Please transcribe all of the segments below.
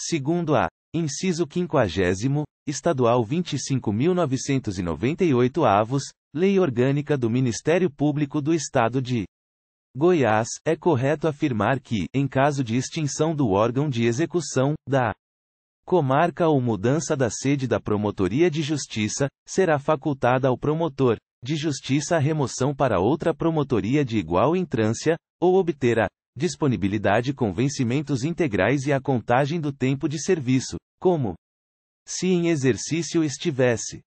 Segundo a Inciso 50 Estadual 25.998 avos, Lei Orgânica do Ministério Público do Estado de Goiás, é correto afirmar que, em caso de extinção do órgão de execução, da comarca ou mudança da sede da Promotoria de Justiça, será facultada ao promotor de justiça a remoção para outra promotoria de igual entrância, ou obter a disponibilidade com vencimentos integrais e a contagem do tempo de serviço, como se em exercício estivesse.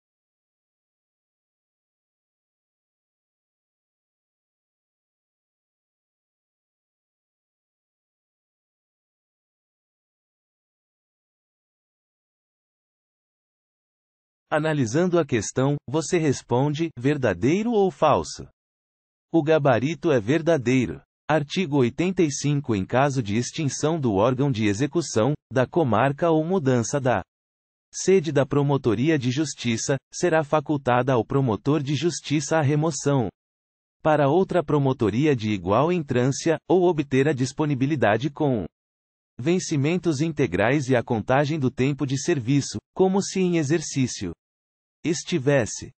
Analisando a questão, você responde verdadeiro ou falso? O gabarito é verdadeiro. Artigo 85 Em caso de extinção do órgão de execução, da comarca ou mudança da sede da Promotoria de Justiça, será facultada ao promotor de justiça a remoção para outra promotoria de igual entrância, ou obter a disponibilidade com vencimentos integrais e a contagem do tempo de serviço, como se em exercício estivesse.